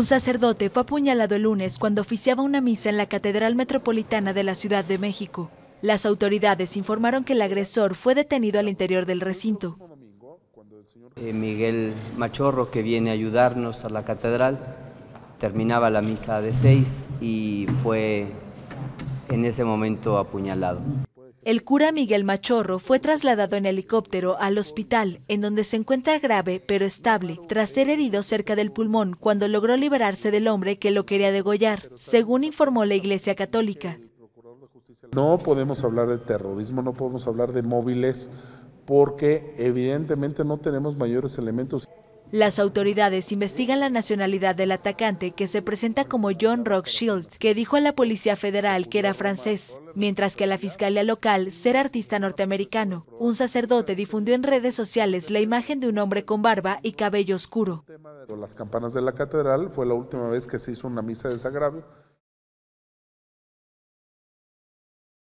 Un sacerdote fue apuñalado el lunes cuando oficiaba una misa en la Catedral Metropolitana de la Ciudad de México. Las autoridades informaron que el agresor fue detenido al interior del recinto. Eh, Miguel Machorro, que viene a ayudarnos a la catedral, terminaba la misa de seis y fue en ese momento apuñalado. El cura Miguel Machorro fue trasladado en helicóptero al hospital, en donde se encuentra grave pero estable, tras ser herido cerca del pulmón cuando logró liberarse del hombre que lo quería degollar, según informó la Iglesia Católica. No podemos hablar de terrorismo, no podemos hablar de móviles, porque evidentemente no tenemos mayores elementos. Las autoridades investigan la nacionalidad del atacante, que se presenta como John Rock que dijo a la Policía Federal que era francés, mientras que la Fiscalía Local ser artista norteamericano. Un sacerdote difundió en redes sociales la imagen de un hombre con barba y cabello oscuro. Las campanas de la catedral fue la última vez que se hizo una misa de desagravio.